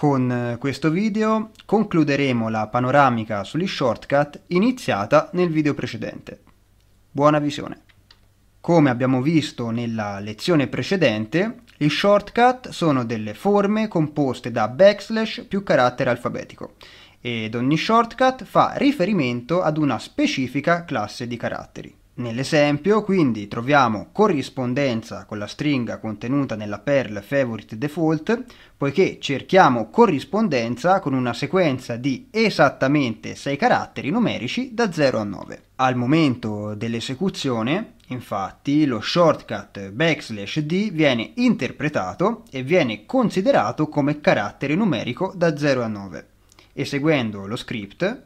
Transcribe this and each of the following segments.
Con eh, questo video concluderemo la panoramica sugli shortcut iniziata nel video precedente. Buona visione! Come abbiamo visto nella lezione precedente, gli shortcut sono delle forme composte da backslash più carattere alfabetico ed ogni shortcut fa riferimento ad una specifica classe di caratteri. Nell'esempio quindi troviamo corrispondenza con la stringa contenuta nella perl favorite default poiché cerchiamo corrispondenza con una sequenza di esattamente 6 caratteri numerici da 0 a 9. Al momento dell'esecuzione infatti lo shortcut backslash d viene interpretato e viene considerato come carattere numerico da 0 a 9 eseguendo lo script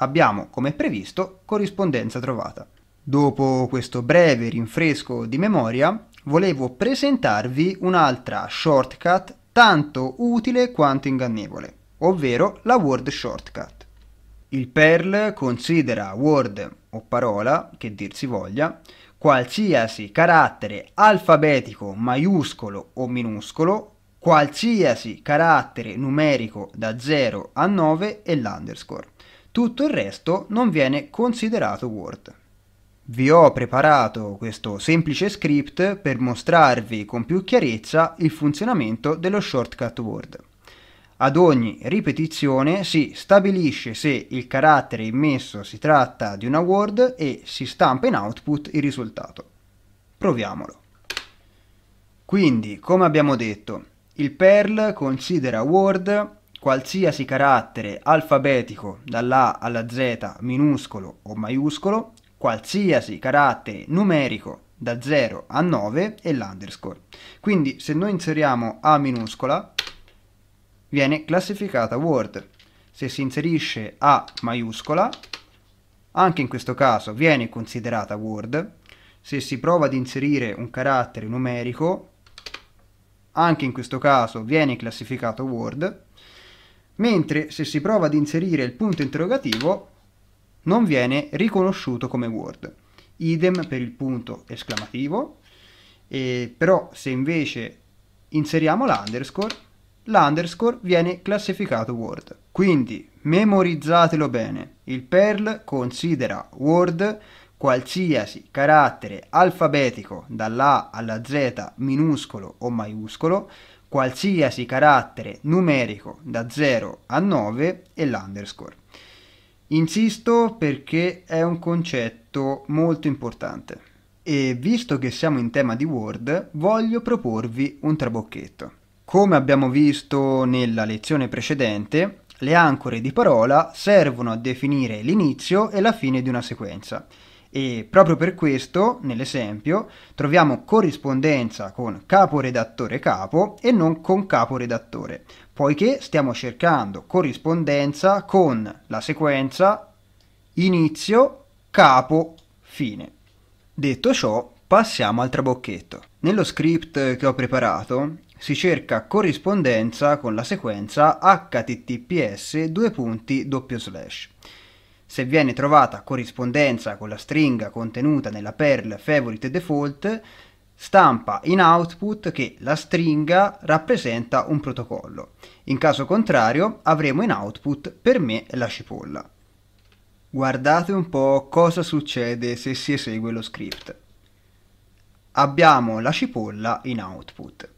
abbiamo come previsto corrispondenza trovata. Dopo questo breve rinfresco di memoria, volevo presentarvi un'altra shortcut tanto utile quanto ingannevole, ovvero la Word Shortcut. Il Perl considera Word o parola, che dir si voglia, qualsiasi carattere alfabetico maiuscolo o minuscolo, qualsiasi carattere numerico da 0 a 9 e l'underscore. Tutto il resto non viene considerato Word. Vi ho preparato questo semplice script per mostrarvi con più chiarezza il funzionamento dello shortcut Word. Ad ogni ripetizione si stabilisce se il carattere immesso si tratta di una Word e si stampa in output il risultato. Proviamolo. Quindi, come abbiamo detto, il Perl considera Word qualsiasi carattere alfabetico dalla A alla Z minuscolo o maiuscolo qualsiasi carattere numerico da 0 a 9 e l'underscore. Quindi se noi inseriamo A minuscola viene classificata Word. Se si inserisce A maiuscola anche in questo caso viene considerata Word. Se si prova ad inserire un carattere numerico anche in questo caso viene classificato Word. Mentre se si prova ad inserire il punto interrogativo non viene riconosciuto come word. Idem per il punto esclamativo, eh, però se invece inseriamo l'underscore, l'underscore viene classificato word. Quindi memorizzatelo bene, il Perl considera word qualsiasi carattere alfabetico dall'A alla Z minuscolo o maiuscolo, qualsiasi carattere numerico da 0 a 9 e l'underscore. Insisto perché è un concetto molto importante e visto che siamo in tema di Word voglio proporvi un trabocchetto. Come abbiamo visto nella lezione precedente, le ancore di parola servono a definire l'inizio e la fine di una sequenza e proprio per questo, nell'esempio, troviamo corrispondenza con caporedattore capo e non con caporedattore, poiché stiamo cercando corrispondenza con la sequenza inizio, capo, fine. Detto ciò, passiamo al trabocchetto. Nello script che ho preparato si cerca corrispondenza con la sequenza https due punti doppio slash. Se viene trovata corrispondenza con la stringa contenuta nella perl favorite default, stampa in output che la stringa rappresenta un protocollo. In caso contrario avremo in output per me la cipolla. Guardate un po' cosa succede se si esegue lo script. Abbiamo la cipolla in output.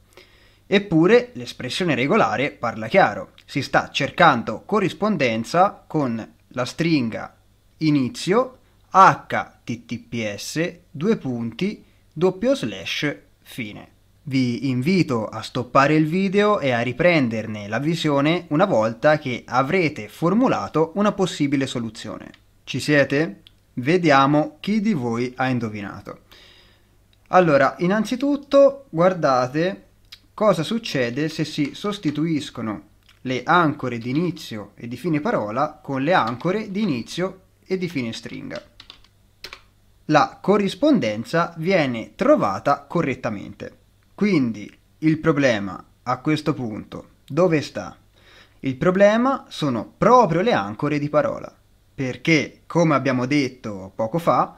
Eppure l'espressione regolare parla chiaro, si sta cercando corrispondenza con la stringa inizio https due punti doppio slash fine. Vi invito a stoppare il video e a riprenderne la visione una volta che avrete formulato una possibile soluzione. Ci siete? Vediamo chi di voi ha indovinato. Allora, innanzitutto guardate cosa succede se si sostituiscono le ancore di inizio e di fine parola con le ancore di inizio e di fine stringa la corrispondenza viene trovata correttamente. Quindi il problema a questo punto dove sta? Il problema sono proprio le ancore di parola, perché come abbiamo detto poco fa,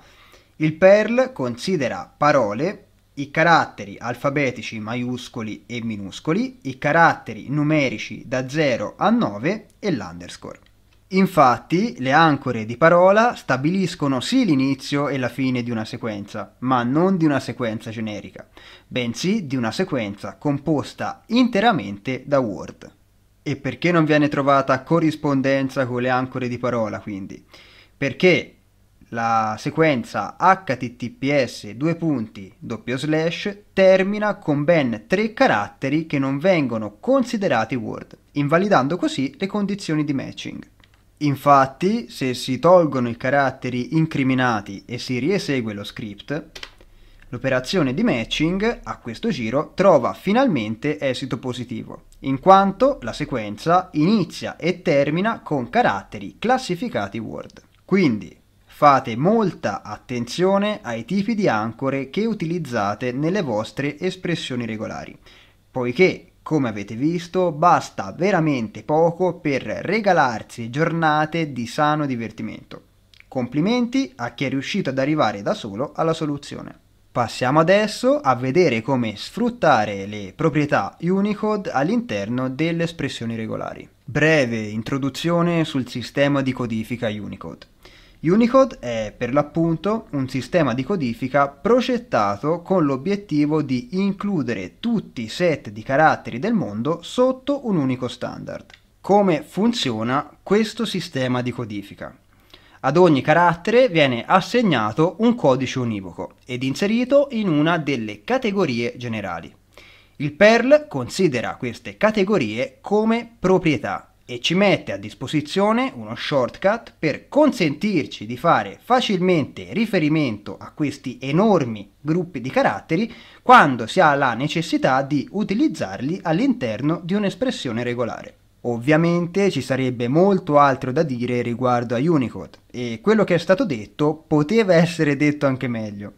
il Perl considera parole i caratteri alfabetici maiuscoli e minuscoli, i caratteri numerici da 0 a 9 e l'underscore. Infatti, le ancore di parola stabiliscono sì l'inizio e la fine di una sequenza, ma non di una sequenza generica, bensì di una sequenza composta interamente da word. E perché non viene trovata corrispondenza con le ancore di parola, quindi? Perché la sequenza https due punti, doppio slash termina con ben tre caratteri che non vengono considerati word, invalidando così le condizioni di matching. Infatti, se si tolgono i caratteri incriminati e si riesegue lo script, l'operazione di matching a questo giro trova finalmente esito positivo, in quanto la sequenza inizia e termina con caratteri classificati Word. Quindi, fate molta attenzione ai tipi di ancore che utilizzate nelle vostre espressioni regolari, poiché come avete visto, basta veramente poco per regalarsi giornate di sano divertimento. Complimenti a chi è riuscito ad arrivare da solo alla soluzione. Passiamo adesso a vedere come sfruttare le proprietà Unicode all'interno delle espressioni regolari. Breve introduzione sul sistema di codifica Unicode. Unicode è per l'appunto un sistema di codifica progettato con l'obiettivo di includere tutti i set di caratteri del mondo sotto un unico standard. Come funziona questo sistema di codifica? Ad ogni carattere viene assegnato un codice univoco ed inserito in una delle categorie generali. Il Perl considera queste categorie come proprietà e ci mette a disposizione uno shortcut per consentirci di fare facilmente riferimento a questi enormi gruppi di caratteri quando si ha la necessità di utilizzarli all'interno di un'espressione regolare. Ovviamente ci sarebbe molto altro da dire riguardo a Unicode e quello che è stato detto poteva essere detto anche meglio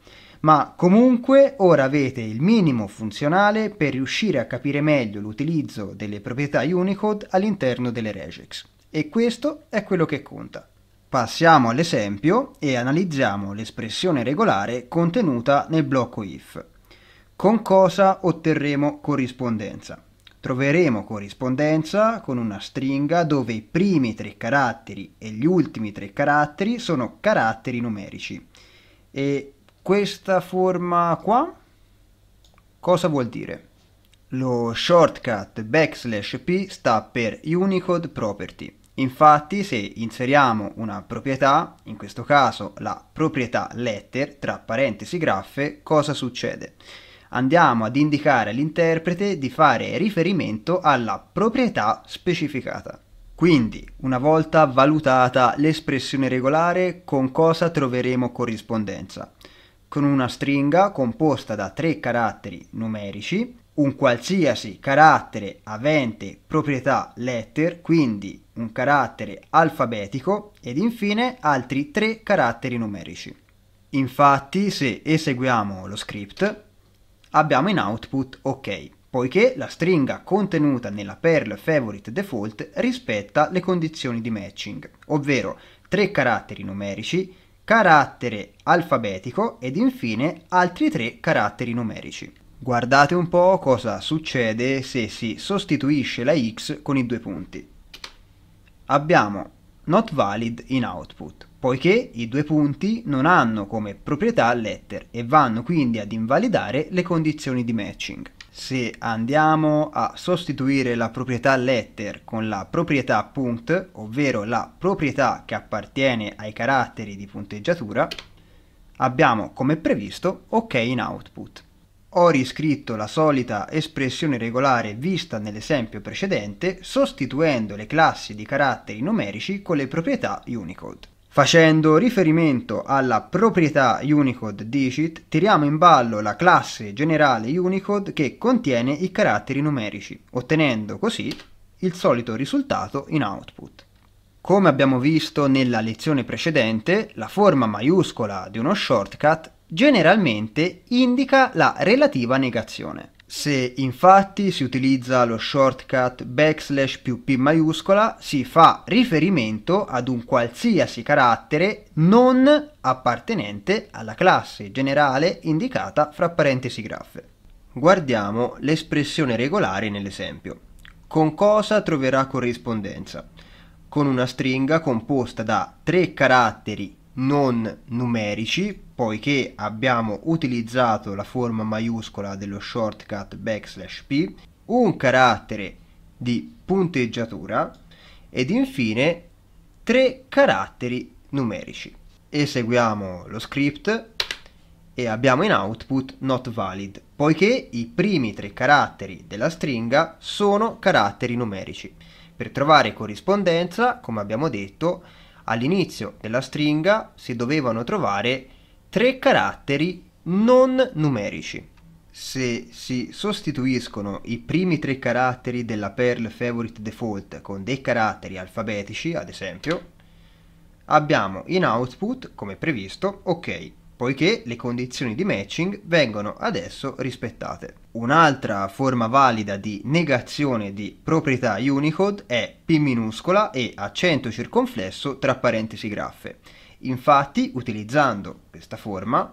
ma comunque ora avete il minimo funzionale per riuscire a capire meglio l'utilizzo delle proprietà Unicode all'interno delle regex. E questo è quello che conta. Passiamo all'esempio e analizziamo l'espressione regolare contenuta nel blocco if. Con cosa otterremo corrispondenza? Troveremo corrispondenza con una stringa dove i primi tre caratteri e gli ultimi tre caratteri sono caratteri numerici e questa forma qua cosa vuol dire? Lo shortcut backslash p sta per Unicode Property. Infatti se inseriamo una proprietà, in questo caso la proprietà letter, tra parentesi graffe, cosa succede? Andiamo ad indicare all'interprete di fare riferimento alla proprietà specificata. Quindi, una volta valutata l'espressione regolare, con cosa troveremo corrispondenza? con una stringa composta da tre caratteri numerici, un qualsiasi carattere avente proprietà letter, quindi un carattere alfabetico ed infine altri tre caratteri numerici. Infatti se eseguiamo lo script abbiamo in output ok, poiché la stringa contenuta nella perl favorite default rispetta le condizioni di matching, ovvero tre caratteri numerici carattere alfabetico ed infine altri tre caratteri numerici. Guardate un po' cosa succede se si sostituisce la x con i due punti. Abbiamo not valid in output, poiché i due punti non hanno come proprietà letter e vanno quindi ad invalidare le condizioni di matching se andiamo a sostituire la proprietà letter con la proprietà punt, ovvero la proprietà che appartiene ai caratteri di punteggiatura, abbiamo come previsto ok in output. Ho riscritto la solita espressione regolare vista nell'esempio precedente sostituendo le classi di caratteri numerici con le proprietà Unicode. Facendo riferimento alla proprietà Unicode Digit, tiriamo in ballo la classe generale Unicode che contiene i caratteri numerici, ottenendo così il solito risultato in output. Come abbiamo visto nella lezione precedente, la forma maiuscola di uno shortcut generalmente indica la relativa negazione. Se infatti si utilizza lo shortcut backslash più P maiuscola, si fa riferimento ad un qualsiasi carattere non appartenente alla classe generale indicata fra parentesi graffe. Guardiamo l'espressione regolare nell'esempio. Con cosa troverà corrispondenza? Con una stringa composta da tre caratteri non numerici, poiché abbiamo utilizzato la forma maiuscola dello shortcut backslash p, un carattere di punteggiatura ed infine tre caratteri numerici. Eseguiamo lo script e abbiamo in output not valid, poiché i primi tre caratteri della stringa sono caratteri numerici. Per trovare corrispondenza, come abbiamo detto, all'inizio della stringa si dovevano trovare tre caratteri non numerici. Se si sostituiscono i primi tre caratteri della Perl Favorite Default con dei caratteri alfabetici, ad esempio, abbiamo in output, come previsto, ok poiché le condizioni di matching vengono adesso rispettate. Un'altra forma valida di negazione di proprietà Unicode è P minuscola e accento circonflesso tra parentesi graffe. Infatti, utilizzando questa forma,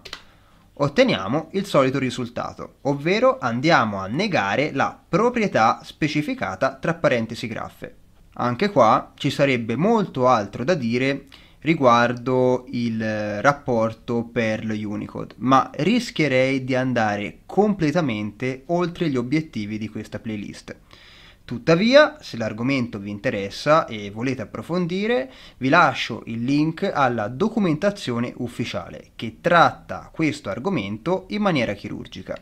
otteniamo il solito risultato, ovvero andiamo a negare la proprietà specificata tra parentesi graffe. Anche qua ci sarebbe molto altro da dire riguardo il eh, rapporto per lo Unicode, ma rischierei di andare completamente oltre gli obiettivi di questa playlist. Tuttavia, se l'argomento vi interessa e volete approfondire, vi lascio il link alla documentazione ufficiale che tratta questo argomento in maniera chirurgica.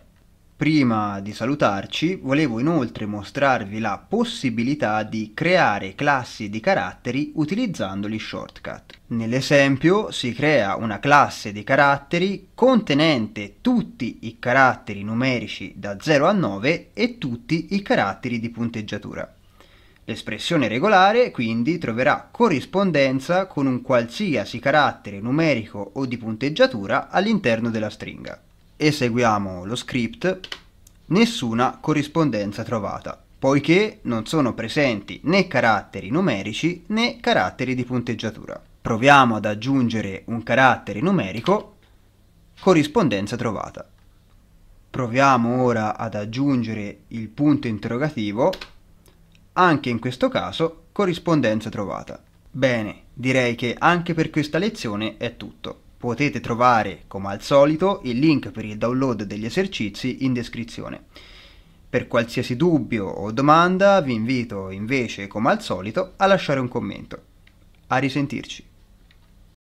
Prima di salutarci volevo inoltre mostrarvi la possibilità di creare classi di caratteri utilizzando gli shortcut. Nell'esempio si crea una classe di caratteri contenente tutti i caratteri numerici da 0 a 9 e tutti i caratteri di punteggiatura. L'espressione regolare quindi troverà corrispondenza con un qualsiasi carattere numerico o di punteggiatura all'interno della stringa eseguiamo lo script, nessuna corrispondenza trovata, poiché non sono presenti né caratteri numerici né caratteri di punteggiatura. Proviamo ad aggiungere un carattere numerico, corrispondenza trovata. Proviamo ora ad aggiungere il punto interrogativo, anche in questo caso corrispondenza trovata. Bene, direi che anche per questa lezione è tutto. Potete trovare, come al solito, il link per il download degli esercizi in descrizione. Per qualsiasi dubbio o domanda vi invito invece, come al solito, a lasciare un commento. A risentirci.